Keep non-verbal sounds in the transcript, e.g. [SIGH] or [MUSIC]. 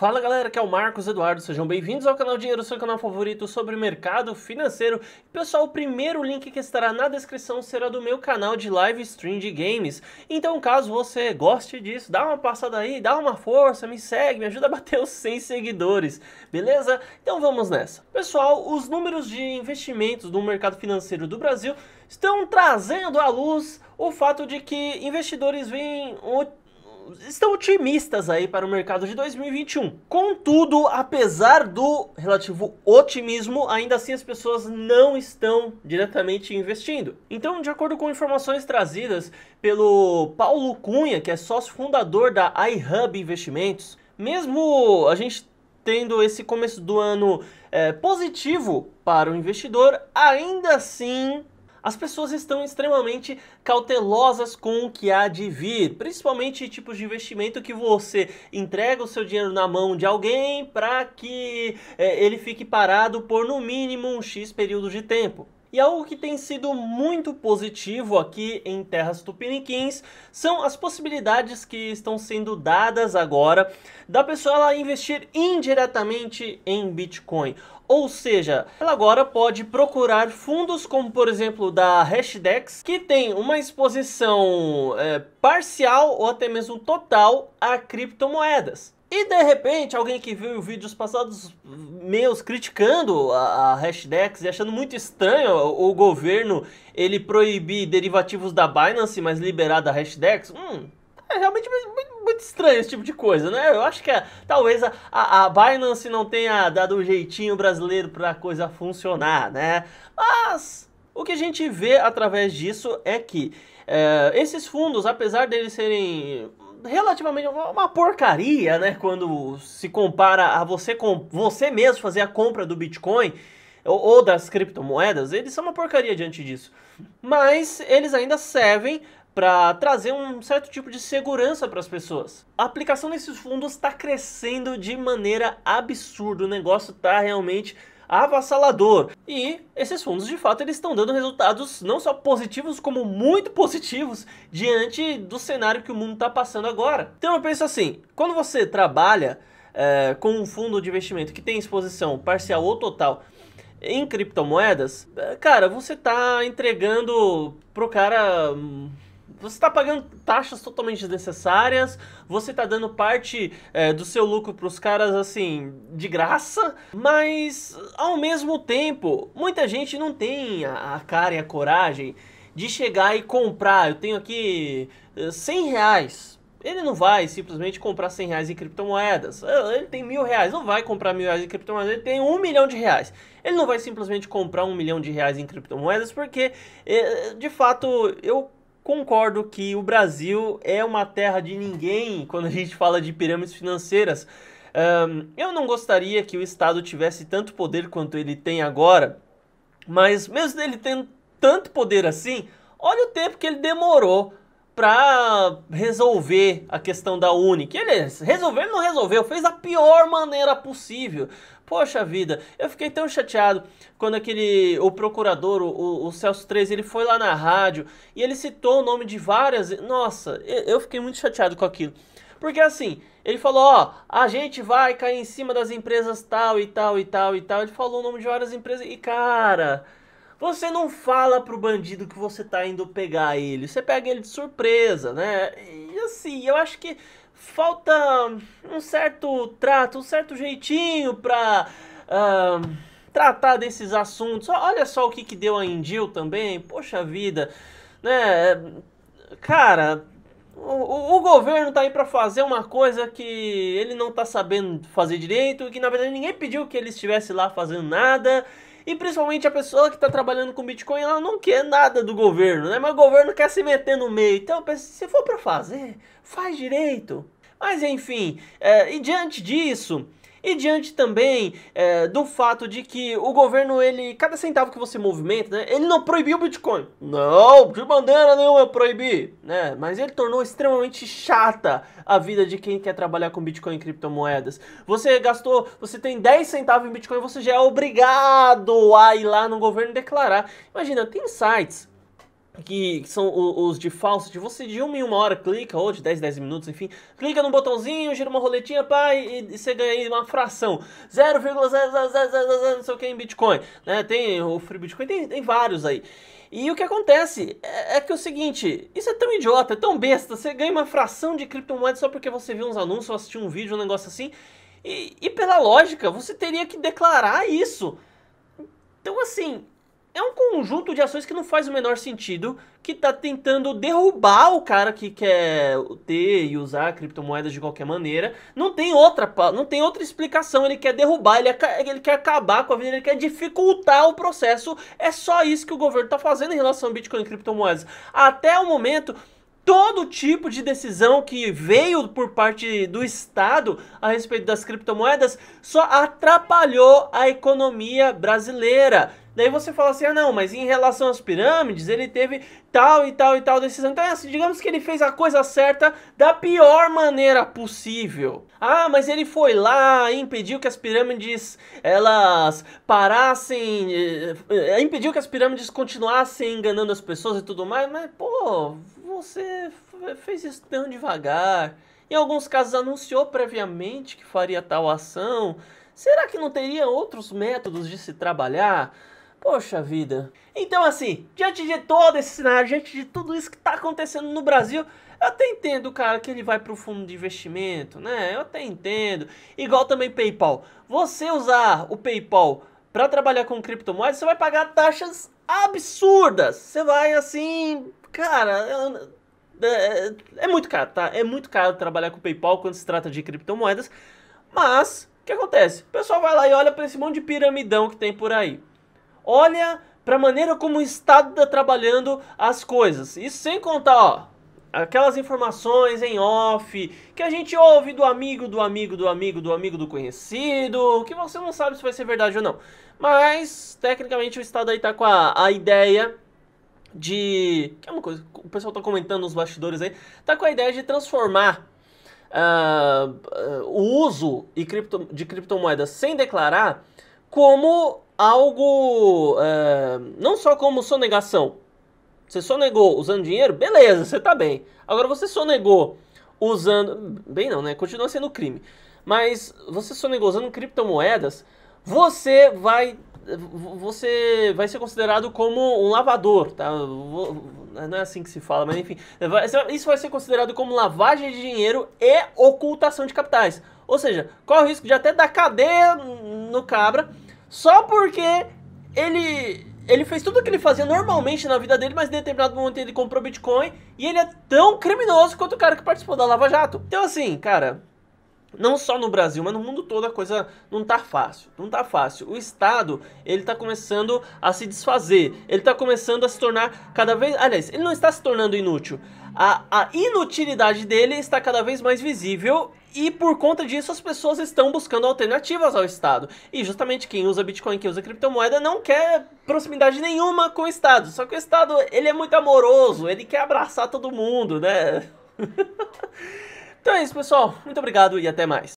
Fala galera, que é o Marcos Eduardo, sejam bem-vindos ao canal Dinheiro, seu canal favorito sobre mercado financeiro. Pessoal, o primeiro link que estará na descrição será do meu canal de live stream de games. Então, caso você goste disso, dá uma passada aí, dá uma força, me segue, me ajuda a bater os 100 seguidores, beleza? Então vamos nessa. Pessoal, os números de investimentos no mercado financeiro do Brasil estão trazendo à luz o fato de que investidores vêm estão otimistas aí para o mercado de 2021. Contudo, apesar do relativo otimismo, ainda assim as pessoas não estão diretamente investindo. Então, de acordo com informações trazidas pelo Paulo Cunha, que é sócio fundador da iHub Investimentos, mesmo a gente tendo esse começo do ano é, positivo para o investidor, ainda assim as pessoas estão extremamente cautelosas com o que há de vir, principalmente tipos de investimento que você entrega o seu dinheiro na mão de alguém para que é, ele fique parado por no mínimo um X período de tempo. E algo que tem sido muito positivo aqui em Terras Tupiniquins são as possibilidades que estão sendo dadas agora da pessoa ela investir indiretamente em Bitcoin. Ou seja, ela agora pode procurar fundos como, por exemplo, da Hashdex, que tem uma exposição é, parcial ou até mesmo total a criptomoedas. E de repente, alguém que viu vídeos passados meus criticando a, a Hashdex e achando muito estranho o, o, governo ele proibir derivativos da Binance, mas liberar da Hashdex, hum, é realmente muito, muito, estranho esse tipo de coisa, né? Eu acho que é, a, talvez a, a, Binance não tenha dado um jeitinho brasileiro para a coisa funcionar, né? Mas o que a gente vê através disso é que é, esses fundos, apesar deles serem relativamente uma porcaria, né? Quando se compara a você com você mesmo fazer a compra do Bitcoin ou, ou das criptomoedas, eles são uma porcaria diante disso. Mas eles ainda servem para trazer um certo tipo de segurança para as pessoas. A aplicação desses fundos está crescendo de maneira absurda, o negócio está realmente avassalador. E esses fundos, de fato, eles estão dando resultados não só positivos, como muito positivos diante do cenário que o mundo está passando agora. Então eu penso assim, quando você trabalha é, com um fundo de investimento que tem exposição parcial ou total em criptomoedas, é, cara, você está entregando pro cara hum, você está pagando taxas totalmente desnecessárias, você está dando parte é, do seu lucro para os caras assim, de graça, mas ao mesmo tempo, muita gente não tem a, a cara e a coragem de chegar e comprar. Eu tenho aqui 100 eh, reais ele não vai simplesmente comprar 100 reais em criptomoedas. Eh, ele tem mil reais, não vai comprar mil reais em criptomoedas. Ele tem um milhão de reais. Ele não vai simplesmente comprar um milhão de reais em criptomoedas porque, eh, de fato, eu concordo que o Brasil é uma terra de ninguém quando a gente fala de pirâmides financeiras. Um, eu não gostaria que o Estado tivesse tanto poder quanto ele tem agora, mas mesmo ele tendo tanto poder assim, olha o tempo que ele demorou para resolver a questão da Uni. Que ele resolveu, não resolveu, fez a pior maneira possível. Poxa vida, eu fiquei tão chateado quando aquele o procurador, o, o Celso 3, ele foi lá na rádio e ele citou o nome de várias. Nossa, eu fiquei muito chateado com aquilo. Porque assim, ele falou, ó, a gente vai cair em cima das empresas tal e tal e tal e tal. Ele falou o nome de várias empresas e cara, você não fala pro bandido que você tá indo pegar ele, você pega ele de surpresa, né? E assim, eu acho que falta um certo trato, um certo jeitinho pra. Uh, tratar desses assuntos. Olha só o que, que deu a Indil também, poxa vida, né? Cara, o, o governo tá aí para fazer uma coisa que ele não tá sabendo fazer direito, que na verdade ninguém pediu que ele estivesse lá fazendo nada. E principalmente a pessoa que está trabalhando com Bitcoin, ela não quer nada do governo, né? Mas o governo quer se meter no meio. Então, se for para fazer, faz direito. Mas enfim, é, e diante disso, e diante também é, do fato de que o governo, ele, cada centavo que você movimenta, né, ele não proibiu o Bitcoin. Não, de bandeira nenhuma eu proibi. Né? Mas ele tornou extremamente chata a vida de quem quer trabalhar com Bitcoin e criptomoedas. Você gastou, você tem 10 centavos em Bitcoin, você já é obrigado a ir lá no governo declarar. Imagina, tem sites que são os de falso, de você de uma em uma hora clica, ou de 10 10 minutos, enfim, clica no botãozinho, gira uma roletinha, pá, e, e você ganha uma fração, 0,000 não sei o que em Bitcoin, né, tem o Free Bitcoin, tem, tem vários aí. E o que acontece é, é, que é o seguinte, isso é tão idiota, é tão besta, você ganha uma fração de criptomoeda só porque você viu uns anúncios, ou assistiu um vídeo, um negócio assim, e, e pela lógica, você teria que declarar isso. Então assim, é um conjunto de ações que não faz o menor sentido, que tá tentando derrubar o cara que quer ter e usar criptomoedas de qualquer maneira. Não tem outra, não tem outra explicação, ele quer derrubar, ele, ele quer acabar com a vida, ele quer dificultar o processo. É só isso que o governo tá fazendo em relação ao Bitcoin e criptomoedas. Até o momento, todo tipo de decisão que veio por parte do Estado a respeito das criptomoedas só atrapalhou a economia brasileira. Daí você fala assim, ah não, mas em relação às pirâmides, ele teve tal e tal e tal decisão. Então, é assim, digamos que ele fez a coisa certa da pior maneira possível. Ah, mas ele foi lá e impediu que as pirâmides, elas parassem, eh, eh, impediu que as pirâmides continuassem enganando as pessoas e tudo mais. Mas, pô, você fez isso tão devagar. Em alguns casos anunciou previamente que faria tal ação. Será que não teria outros métodos de se trabalhar? Poxa vida. Então, assim, diante de todo esse cenário, diante de tudo isso que está acontecendo no Brasil, eu até entendo, cara, que ele vai para o fundo de investimento, né? Eu até entendo. Igual também PayPal. Você usar o PayPal para trabalhar com criptomoedas, você vai pagar taxas absurdas. Você vai, assim, cara. É, é, é muito caro, tá? É muito caro trabalhar com PayPal quando se trata de criptomoedas. Mas, o que acontece? O pessoal vai lá e olha para esse monte de piramidão que tem por aí olha para a maneira como o Estado está trabalhando as coisas. Isso sem contar, ó, aquelas informações em off que a gente ouve do amigo, do amigo, do amigo, do amigo do conhecido, que você não sabe se vai ser verdade ou não. Mas, tecnicamente, o Estado aí tá com a, a ideia de. Que é uma coisa o pessoal tá comentando nos bastidores aí. Tá com a ideia de transformar uh, uh, o uso de, cripto, de criptomoedas sem declarar como algo é, não só como sonegação. Você sonegou usando dinheiro, beleza, você está bem. Agora você sonegou usando. Bem não, né? Continua sendo crime. Mas você sonegou usando criptomoedas, você vai. Você vai ser considerado como um lavador, tá? Não é assim que se fala, mas enfim. Isso vai ser considerado como lavagem de dinheiro e ocultação de capitais. Ou seja, corre o risco de até dar cadeia no cabra só porque ele ele fez tudo o que ele fazia normalmente na vida dele, mas em determinado momento ele comprou Bitcoin e ele é tão criminoso quanto o cara que participou da Lava Jato. Então, assim, cara, não só no Brasil, mas no mundo todo a coisa não tá fácil, não tá fácil. O Estado, ele tá começando a se desfazer, ele tá começando a se tornar cada vez, aliás, ele não está se tornando inútil, a, a inutilidade dele está cada vez mais visível e por conta disso as pessoas estão buscando alternativas ao Estado. E justamente quem usa Bitcoin, quem usa criptomoeda, não quer proximidade nenhuma com o Estado. Só que o Estado, ele é muito amoroso, ele quer abraçar todo mundo, né? [LAUGHS] então é isso, pessoal. Muito obrigado e até mais.